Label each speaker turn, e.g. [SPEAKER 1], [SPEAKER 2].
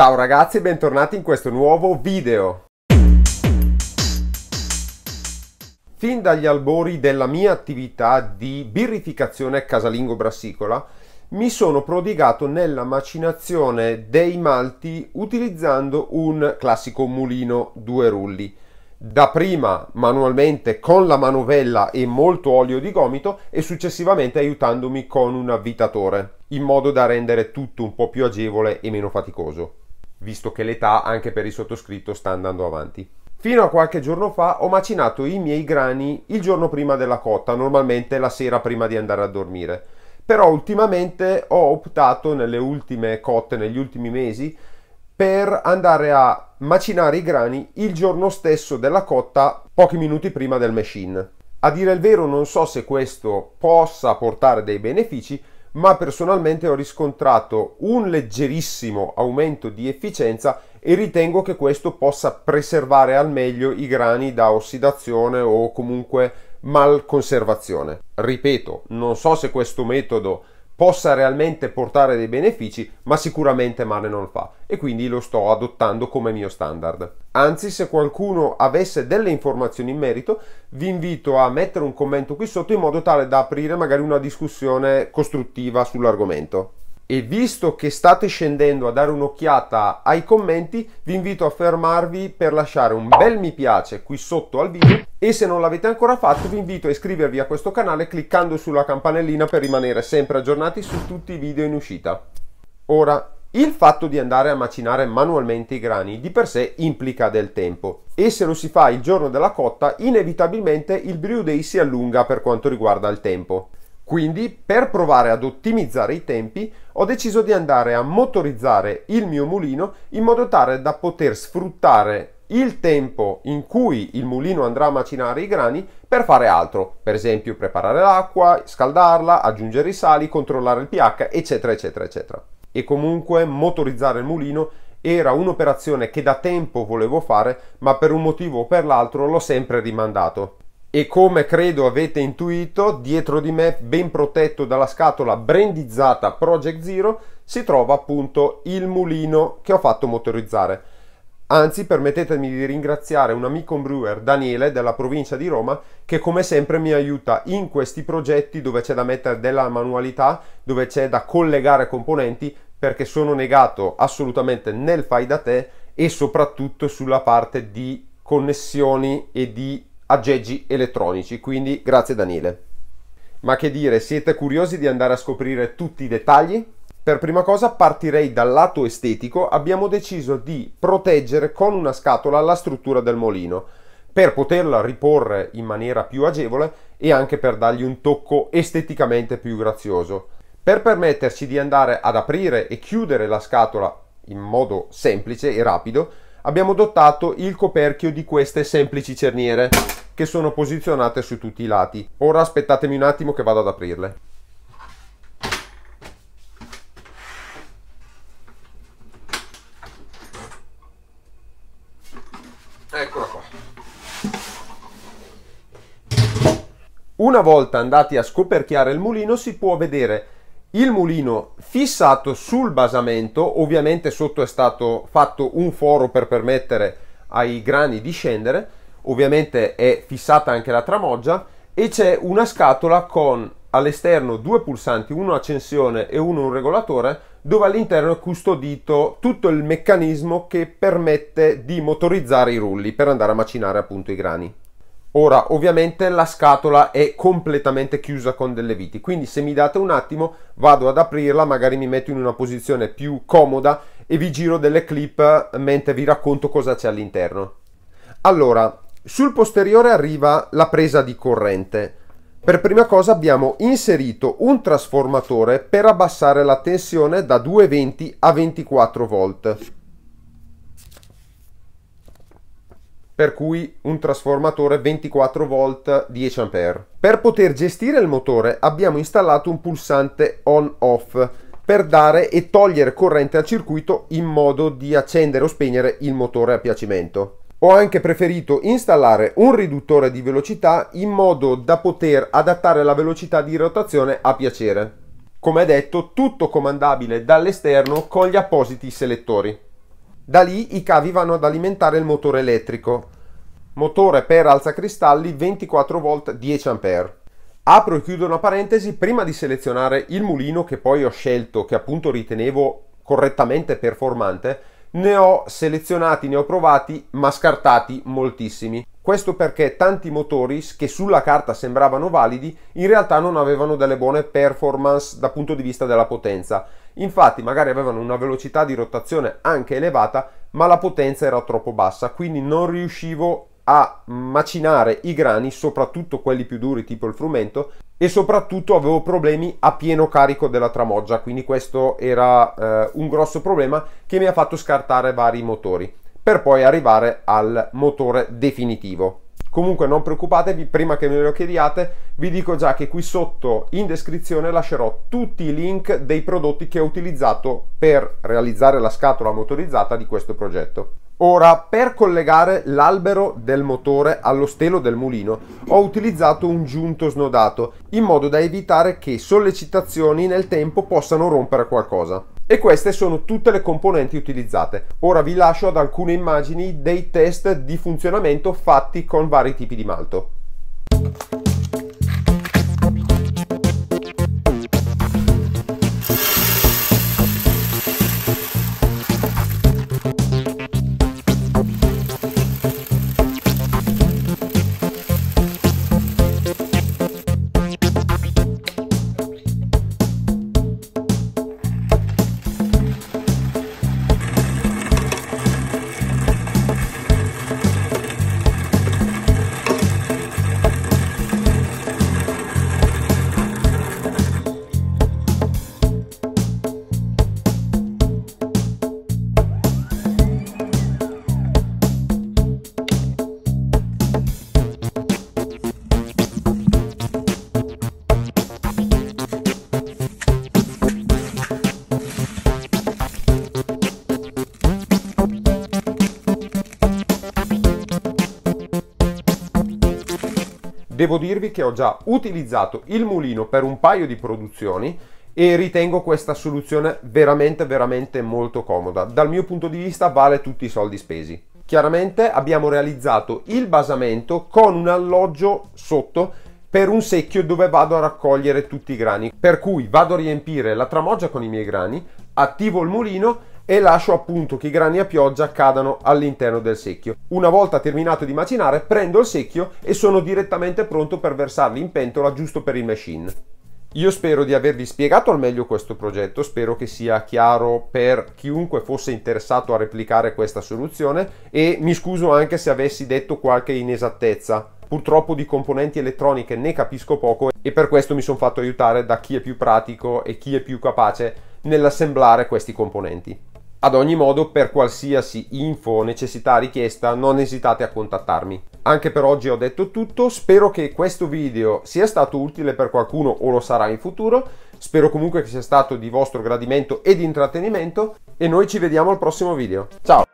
[SPEAKER 1] Ciao ragazzi e bentornati in questo nuovo video. Fin dagli albori della mia attività di birrificazione casalingo-brassicola mi sono prodigato nella macinazione dei malti utilizzando un classico mulino due rulli. Da prima manualmente con la manovella e molto olio di gomito e successivamente aiutandomi con un avvitatore in modo da rendere tutto un po' più agevole e meno faticoso visto che l'età anche per il sottoscritto sta andando avanti. Fino a qualche giorno fa ho macinato i miei grani il giorno prima della cotta, normalmente la sera prima di andare a dormire. Però ultimamente ho optato nelle ultime cotte, negli ultimi mesi, per andare a macinare i grani il giorno stesso della cotta, pochi minuti prima del machine. A dire il vero non so se questo possa portare dei benefici, ma personalmente ho riscontrato un leggerissimo aumento di efficienza e ritengo che questo possa preservare al meglio i grani da ossidazione o comunque malconservazione. Ripeto, non so se questo metodo possa realmente portare dei benefici, ma sicuramente male non fa e quindi lo sto adottando come mio standard. Anzi, se qualcuno avesse delle informazioni in merito, vi invito a mettere un commento qui sotto in modo tale da aprire magari una discussione costruttiva sull'argomento. E visto che state scendendo a dare un'occhiata ai commenti, vi invito a fermarvi per lasciare un bel mi piace qui sotto al video e se non l'avete ancora fatto vi invito a iscrivervi a questo canale cliccando sulla campanellina per rimanere sempre aggiornati su tutti i video in uscita. Ora, il fatto di andare a macinare manualmente i grani di per sé implica del tempo e se lo si fa il giorno della cotta inevitabilmente il brew day si allunga per quanto riguarda il tempo. Quindi, per provare ad ottimizzare i tempi, ho deciso di andare a motorizzare il mio mulino in modo tale da poter sfruttare il tempo in cui il mulino andrà a macinare i grani per fare altro, per esempio preparare l'acqua, scaldarla, aggiungere i sali, controllare il pH, eccetera, eccetera, eccetera. E comunque motorizzare il mulino era un'operazione che da tempo volevo fare, ma per un motivo o per l'altro l'ho sempre rimandato e come credo avete intuito, dietro di me, ben protetto dalla scatola brandizzata Project Zero, si trova appunto il mulino che ho fatto motorizzare. Anzi, permettetemi di ringraziare un amico brewer, Daniele, della provincia di Roma, che come sempre mi aiuta in questi progetti dove c'è da mettere della manualità, dove c'è da collegare componenti, perché sono negato assolutamente nel fai da te e soprattutto sulla parte di connessioni e di aggeggi elettronici, quindi grazie Daniele. Ma che dire, siete curiosi di andare a scoprire tutti i dettagli? Per prima cosa partirei dal lato estetico, abbiamo deciso di proteggere con una scatola la struttura del molino per poterla riporre in maniera più agevole e anche per dargli un tocco esteticamente più grazioso. Per permetterci di andare ad aprire e chiudere la scatola in modo semplice e rapido, abbiamo adottato il coperchio di queste semplici cerniere che sono posizionate su tutti i lati. Ora aspettatemi un attimo che vado ad aprirle. Eccola qua. Una volta andati a scoperchiare il mulino si può vedere il mulino fissato sul basamento, ovviamente sotto è stato fatto un foro per permettere ai grani di scendere, ovviamente è fissata anche la tramoggia e c'è una scatola con all'esterno due pulsanti, uno accensione e uno un regolatore, dove all'interno è custodito tutto il meccanismo che permette di motorizzare i rulli per andare a macinare appunto i grani. Ora ovviamente la scatola è completamente chiusa con delle viti, quindi se mi date un attimo vado ad aprirla, magari mi metto in una posizione più comoda e vi giro delle clip mentre vi racconto cosa c'è all'interno. Allora, sul posteriore arriva la presa di corrente. Per prima cosa abbiamo inserito un trasformatore per abbassare la tensione da 220 a 24 volt. per cui un trasformatore 24 volt 10 A. Per poter gestire il motore abbiamo installato un pulsante on-off per dare e togliere corrente al circuito in modo di accendere o spegnere il motore a piacimento. Ho anche preferito installare un riduttore di velocità in modo da poter adattare la velocità di rotazione a piacere. Come detto, tutto comandabile dall'esterno con gli appositi selettori. Da lì i cavi vanno ad alimentare il motore elettrico. Motore per alzacristalli 24V 10A. Apro e chiudo una parentesi prima di selezionare il mulino che poi ho scelto, che appunto ritenevo correttamente performante, ne ho selezionati, ne ho provati, ma scartati moltissimi. Questo perché tanti motori che sulla carta sembravano validi, in realtà non avevano delle buone performance dal punto di vista della potenza Infatti magari avevano una velocità di rotazione anche elevata, ma la potenza era troppo bassa, quindi non riuscivo a macinare i grani, soprattutto quelli più duri tipo il frumento, e soprattutto avevo problemi a pieno carico della tramoggia, quindi questo era eh, un grosso problema che mi ha fatto scartare vari motori, per poi arrivare al motore definitivo. Comunque non preoccupatevi, prima che me lo chiediate, vi dico già che qui sotto in descrizione lascerò tutti i link dei prodotti che ho utilizzato per realizzare la scatola motorizzata di questo progetto. Ora, per collegare l'albero del motore allo stelo del mulino, ho utilizzato un giunto snodato, in modo da evitare che sollecitazioni nel tempo possano rompere qualcosa. E queste sono tutte le componenti utilizzate. Ora vi lascio ad alcune immagini dei test di funzionamento fatti con vari tipi di malto. devo dirvi che ho già utilizzato il mulino per un paio di produzioni e ritengo questa soluzione veramente veramente molto comoda. Dal mio punto di vista vale tutti i soldi spesi. Chiaramente abbiamo realizzato il basamento con un alloggio sotto per un secchio dove vado a raccogliere tutti i grani. Per cui vado a riempire la tramoggia con i miei grani, attivo il mulino e lascio appunto che i grani a pioggia cadano all'interno del secchio. Una volta terminato di macinare prendo il secchio e sono direttamente pronto per versarli in pentola giusto per il machine. Io spero di avervi spiegato al meglio questo progetto, spero che sia chiaro per chiunque fosse interessato a replicare questa soluzione e mi scuso anche se avessi detto qualche inesattezza. Purtroppo di componenti elettroniche ne capisco poco e per questo mi sono fatto aiutare da chi è più pratico e chi è più capace nell'assemblare questi componenti. Ad ogni modo, per qualsiasi info, necessità, richiesta, non esitate a contattarmi. Anche per oggi ho detto tutto, spero che questo video sia stato utile per qualcuno o lo sarà in futuro, spero comunque che sia stato di vostro gradimento e di intrattenimento e noi ci vediamo al prossimo video. Ciao!